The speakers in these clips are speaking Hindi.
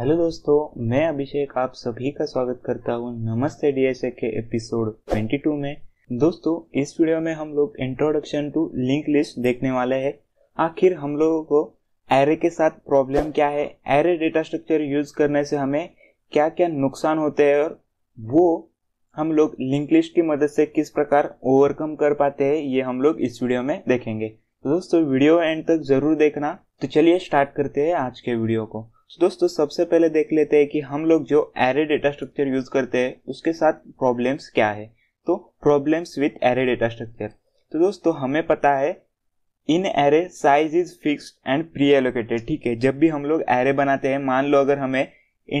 हेलो दोस्तों मैं अभिषेक आप सभी का स्वागत करता हूँ नमस्ते डीएसए के एपिसोड 22 में दोस्तों इस वीडियो में हम लोग इंट्रोडक्शन टू लिंक लिस्ट देखने वाले हैं आखिर हम लोगों को एरे के साथ प्रॉब्लम क्या है एरे डेटा स्ट्रक्चर यूज करने से हमें क्या क्या नुकसान होते हैं और वो हम लोग लिंक लिस्ट की मदद से किस प्रकार ओवरकम कर पाते हैं ये हम लोग इस वीडियो में देखेंगे तो दोस्तों वीडियो एंड तक जरूर देखना तो चलिए स्टार्ट करते हैं आज के वीडियो को तो दोस्तों सबसे पहले देख लेते हैं कि हम लोग जो एरे डेटा स्ट्रक्चर यूज करते हैं उसके साथ प्रॉब्लम्स क्या है तो problems with array data structure तो दोस्तों हमें पता है in array size is fixed and preallocated ठीक है जब भी हम लोग एरे बनाते हैं मान लो अगर हमें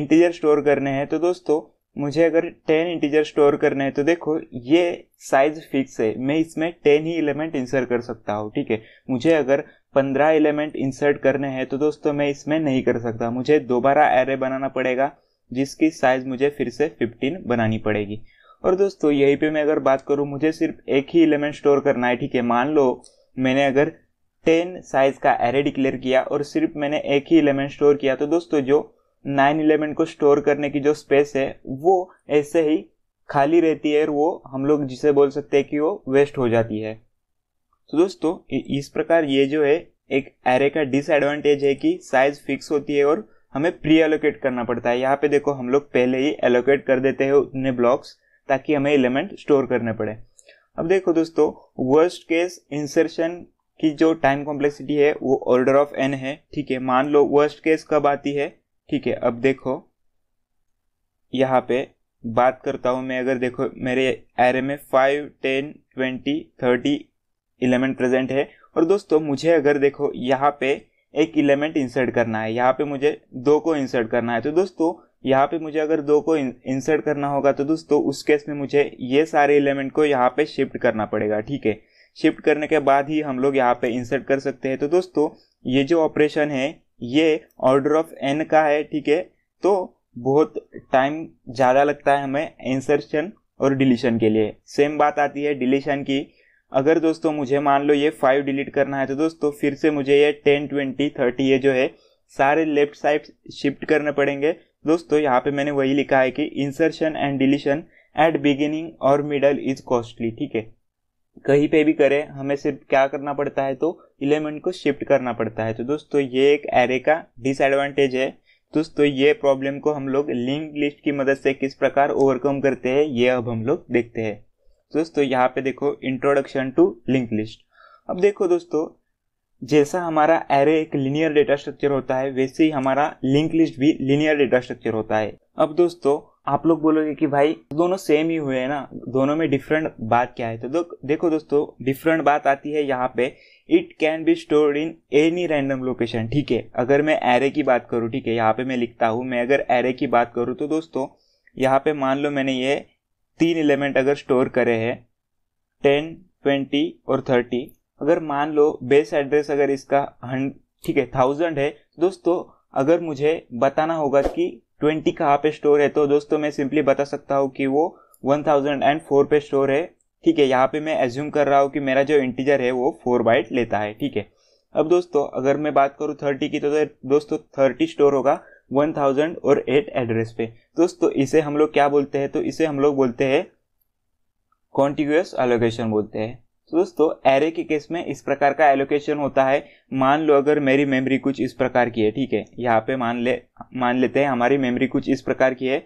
इंटीजर स्टोर करने हैं तो दोस्तों मुझे अगर टेन इंटीजर स्टोर करने हैं तो देखो ये साइज फिक्स है मैं इसमें टेन ही एलिमेंट इंसर्ट कर सकता हूँ ठीक है मुझे अगर पंद्रह एलिमेंट इंसर्ट करने हैं तो दोस्तों मैं इसमें नहीं कर सकता मुझे दोबारा एरे बनाना पड़ेगा जिसकी साइज मुझे फिर से फिफ्टीन बनानी पड़ेगी और दोस्तों यहीं पे मैं अगर बात करूँ मुझे सिर्फ एक ही एलिमेंट स्टोर करना है ठीक है मान लो मैंने अगर टेन साइज का एरे डिक्लेयर किया और सिर्फ मैंने एक ही एलिमेंट स्टोर किया तो दोस्तों जो नाइन इलेवन को स्टोर करने की जो स्पेस है वो ऐसे ही खाली रहती है और वो हम लोग जिसे बोल सकते हैं कि वो वेस्ट हो जाती है तो दोस्तों इस प्रकार ये जो है एक एरे का डिसएडवांटेज है कि साइज फिक्स होती है और हमें प्री एलोकेट करना पड़ता है यहाँ पे देखो हम लोग पहले ही एलोकेट कर देते हैं उतने ब्लॉक्स ताकि हमें एलिमेंट स्टोर करने पड़े अब देखो दोस्तों वर्स्ट केस इंसर्शन की जो टाइम कॉम्प्लेक्सिटी है वो ऑर्डर ऑफ एन है ठीक है मान लो वर्स्ट केस कब आती है ठीक है अब देखो यहाँ पे बात करता हूँ मैं अगर देखो मेरे एरे में five ten twenty thirty element present है और दोस्तों मुझे अगर देखो यहाँ पे एक इलेमेंट इंसर्ट करना है यहाँ पे मुझे दो को इंसर्ट करना है तो दोस्तों यहाँ पे मुझे अगर दो को इंसर्ट करना होगा तो दोस्तों उस केस में मुझे ये सारे इलेमेंट को यहाँ पे शिफ्ट करना पड़ेगा ठीक है शिफ्ट करने के बाद ही हम लोग यहाँ पे इंसर्ट कर सकते हैं तो दोस्तों ये जो ऑपरेशन है ये ऑर्डर ऑफ एन का है ठीक है तो बहुत टाइम ज़्यादा लगता है हमें इंसर्शन और डिलीशन के लिए सेम बात आती है डिलीशन की अगर दोस्तों मुझे मान लो ये फाइव डिलीट करना है तो दोस्तों फिर से मुझे ये टेन ट्वेंटी थर्टी ये जो है सारे लेफ्ट साइड शिफ्ट करने पड़ेंगे दोस्तों यहाँ पे मैंने वही लिखा है कि insertion and deletion at beginning और मिडल इज कॉस्टली ठीक है कहीं पे भी करें हमें सिर्फ क्या करना पड़ता है तो इलेमेंट को शिफ्ट करना पड़ता है तो दोस्तों ये एक एरे का डिसएडवांटेज है दोस्तों ये प्रॉब्लम को हम लोग लिंक लिस्ट की मदद से किस प्रकार ओवरकम करते हैं ये अब हम लोग देखते हैं दोस्तों यहाँ पे देखो इंट्रोडक्शन टू लिंक लिस्ट अब देखो दोस्तों जैसा हमारा एरे एक लिनियर डेटा स्ट्रक्चर होता है वैसे ही हमारा लिंक लिस्ट भी लिनियर डेटा स्ट्रक्चर होता है अब दोस्तों आप लोग बोलोगे कि भाई दोनों सेम ही हुए हैं ना दोनों में डिफरेंट बात क्या है तो दो, देखो दोस्तों डिफरेंट बात आती है यहाँ पे it can be stored in any random location ठीक है अगर मैं एरे की बात करूँ ठीक है यहाँ पे मैं लिखता हूँ मैं अगर एरे की बात करूँ तो दोस्तों यहाँ पे मान लो मैंने ये तीन एलिमेंट अगर स्टोर करे है टेन ट्वेंटी और थर्टी अगर मान लो बेस एड्रेस अगर इसका ठीक है थाउजेंड है दोस्तों अगर मुझे बताना होगा कि ट्वेंटी कहाँ पे स्टोर है तो दोस्तों मैं सिंपली बता सकता हूँ कि वो वन थाउजेंड एंड फोर पे स्टोर है ठीक है यहाँ पे मैं एज्यूम कर रहा हूँ कि मेरा जो इंटीजर है वो फोर बाइट लेता है ठीक है अब दोस्तों अगर मैं बात करूँ थर्टी की तो दोस्तों थर्टी स्टोर होगा वन थाउजेंड और एट एड्रेस पे दोस्तों इसे हम लोग क्या बोलते हैं तो इसे हम लोग बोलते हैं कॉन्टिग्यूस अलोकेशन बोलते हैं तो दोस्तों एरे के केस में इस प्रकार का एलोकेशन होता है मान लो अगर मेरी मेमोरी कुछ इस प्रकार की है ठीक है यहाँ पे मान ले मान लेते हैं हमारी मेमोरी कुछ इस प्रकार की है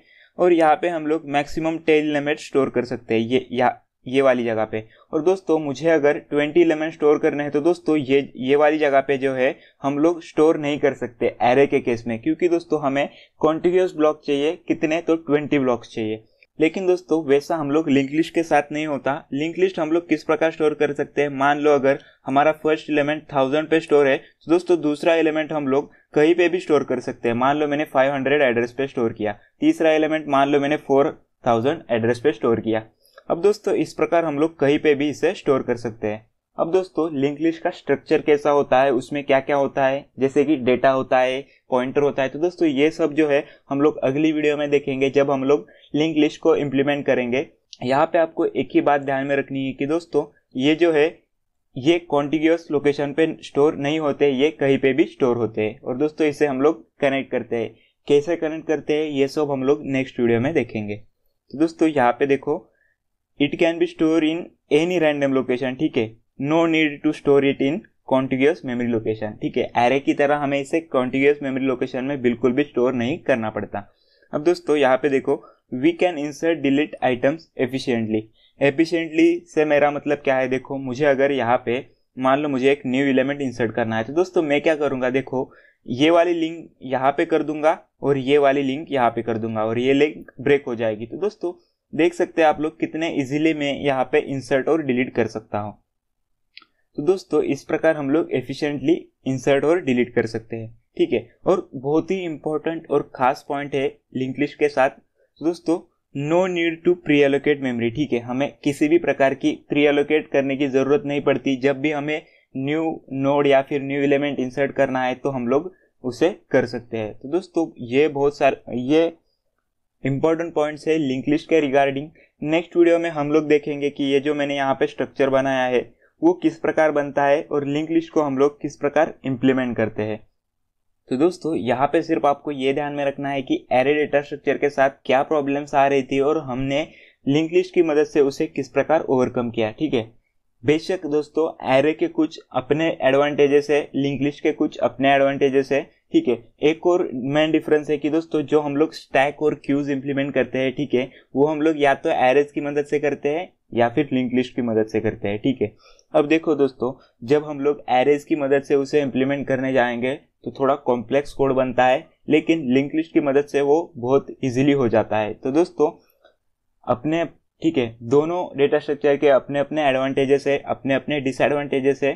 और यहाँ पे हम लोग मैक्सिमम टेन लिमिट स्टोर कर सकते हैं ये या ये वाली जगह पे और दोस्तों मुझे अगर ट्वेंटी लिमिट स्टोर करने हैं तो दोस्तों ये ये वाली जगह पे जो है हम लोग स्टोर नहीं कर सकते एरे के केस में क्योंकि दोस्तों हमें कॉन्टिन्यूस ब्लॉक चाहिए कितने तो ट्वेंटी ब्लॉक्स चाहिए लेकिन दोस्तों वैसा हम लोग लिंक लिस्ट के साथ नहीं होता लिंक लिस्ट हम लोग किस प्रकार स्टोर कर सकते हैं मान लो अगर हमारा फर्स्ट एलिमेंट थाउजेंड पे स्टोर है तो दोस्तों दूसरा एलिमेंट हम लोग कहीं पे भी स्टोर कर सकते हैं मान लो मैंने फाइव हंड्रेड एड्रेस पे स्टोर किया तीसरा एलिमेंट मान लो मैंने फोर थाउजेंड एड्रेस पे स्टोर किया अब दोस्तों इस प्रकार हम लोग कहीं पे भी इसे स्टोर कर सकते हैं अब दोस्तों लिंक लिस्ट का स्ट्रक्चर कैसा होता है उसमें क्या क्या होता है जैसे कि डेटा होता है पॉइंटर होता है तो दोस्तों ये सब जो है हम लोग अगली वीडियो में देखेंगे जब हम लोग लिंक लिस्ट को इम्प्लीमेंट करेंगे यहाँ पे आपको एक ही बात ध्यान में रखनी है कि दोस्तों ये जो है ये कॉन्टिग्यूस लोकेशन पे स्टोर नहीं होते ये कहीं पे भी स्टोर होते हैं और दोस्तों इसे हम लोग कनेक्ट करते हैं कैसे कनेक्ट करते हैं ये सब हम लोग नेक्स्ट वीडियो में देखेंगे तो दोस्तों यहाँ पे देखो it can be store in any random location ठीक है no need to store it in contiguous memory location ठीक है एरे की तरह हमें इसे कॉन्टिग्यूस मेमोरी लोकेशन में बिल्कुल भी स्टोर नहीं करना पड़ता अब दोस्तों यहाँ पे देखो we can insert delete items efficiently efficiently से मेरा मतलब क्या है देखो मुझे अगर यहाँ पे मान लो मुझे एक न्यू एलिमेंट इंसर्ट करना है तो दोस्तों मैं क्या करूँगा देखो ये वाली लिंक यहाँ पे कर दूंगा और ये वाली लिंक यहाँ पे कर दूंगा और ये लिंक ब्रेक हो जाएगी तो दोस्तों देख सकते हैं आप लोग कितने इजीली मैं यहाँ पे इंसर्ट और डिलीट कर सकता हूँ तो दोस्तों इस प्रकार हम लोग एफिशियंटली इंसर्ट और डिलीट कर सकते हैं ठीक है और बहुत ही इंपॉर्टेंट और खास पॉइंट है लिंक लिस्ट के साथ तो दोस्तों no need to preallocate memory ठीक है हमें किसी भी प्रकार की प्री एलोकेट करने की ज़रूरत नहीं पड़ती जब भी हमें न्यू नोड या फिर न्यू एलिमेंट इंसर्ट करना है तो हम लोग उसे कर सकते हैं तो दोस्तों ये बहुत सारे ये इंपॉर्टेंट पॉइंट्स है लिंक लिस्ट के रिगार्डिंग नेक्स्ट वीडियो में हम लोग देखेंगे कि ये जो मैंने यहाँ पे स्ट्रक्चर बनाया है वो किस प्रकार बनता है और लिंक लिस्ट को हम लोग किस प्रकार इम्प्लीमेंट करते हैं तो दोस्तों यहाँ पे सिर्फ आपको ये ध्यान में रखना है कि एरे डेटा स्ट्रक्चर के साथ क्या प्रॉब्लम्स आ रही थी और हमने लिंक लिस्ट की मदद से उसे किस प्रकार ओवरकम किया ठीक है बेशक दोस्तों एरे के कुछ अपने एडवांटेजेस है लिंक लिस्ट के कुछ अपने एडवांटेजेस है ठीक है एक और मेन डिफरेंस है कि दोस्तों जो हम लोग स्टैक और क्यूज इंप्लीमेंट करते हैं ठीक है वो हम लोग या तो एरेज की मदद से करते हैं या फिर लिंक लिस्ट की मदद से करते हैं ठीक है अब देखो दोस्तों जब हम लोग एरेज की मदद से उसे इम्प्लीमेंट करने जाएंगे तो थोड़ा कॉम्प्लेक्स कोड बनता है लेकिन लिंक लिस्ट की मदद से वो बहुत इजीली हो जाता है तो दोस्तों अपने ठीक है दोनों डेटा स्ट्रक्चर के अपने अपने एडवांटेजेस है अपने अपने डिसएडवांटेजेस है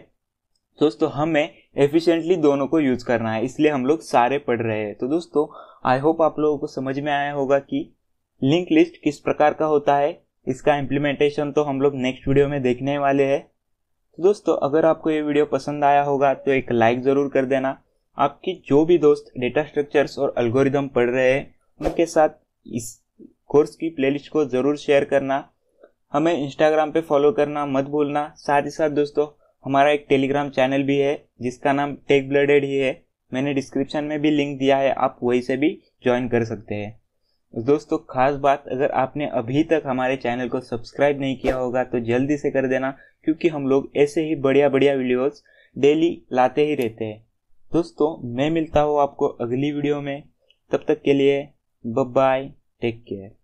दोस्तों हमें एफिशिएंटली दोनों को यूज़ करना है इसलिए हम लोग सारे पढ़ रहे हैं तो दोस्तों आई होप आप लोगों को समझ में आया होगा कि लिंक लिस्ट किस प्रकार का होता है इसका इम्प्लीमेंटेशन तो हम लोग नेक्स्ट वीडियो में देखने वाले हैं तो दोस्तों अगर आपको ये वीडियो पसंद आया होगा तो एक लाइक ज़रूर कर देना आपके जो भी दोस्त डेटा स्ट्रक्चर्स और अल्गोरिदम पढ़ रहे हैं उनके साथ इस कोर्स की प्लेलिस्ट को ज़रूर शेयर करना हमें इंस्टाग्राम पे फॉलो करना मत भूलना साथ ही साथ दोस्तों हमारा एक टेलीग्राम चैनल भी है जिसका नाम टेक ब्लडेड ही है मैंने डिस्क्रिप्शन में भी लिंक दिया है आप वहीं से भी ज्वाइन कर सकते हैं दोस्तों खास बात अगर आपने अभी तक हमारे चैनल को सब्सक्राइब नहीं किया होगा तो जल्दी से कर देना क्योंकि हम लोग ऐसे ही बढ़िया बढ़िया वीडियोस डेली लाते ही रहते हैं दोस्तों मैं मिलता हूँ आपको अगली वीडियो में तब तक के लिए बाय टेक केयर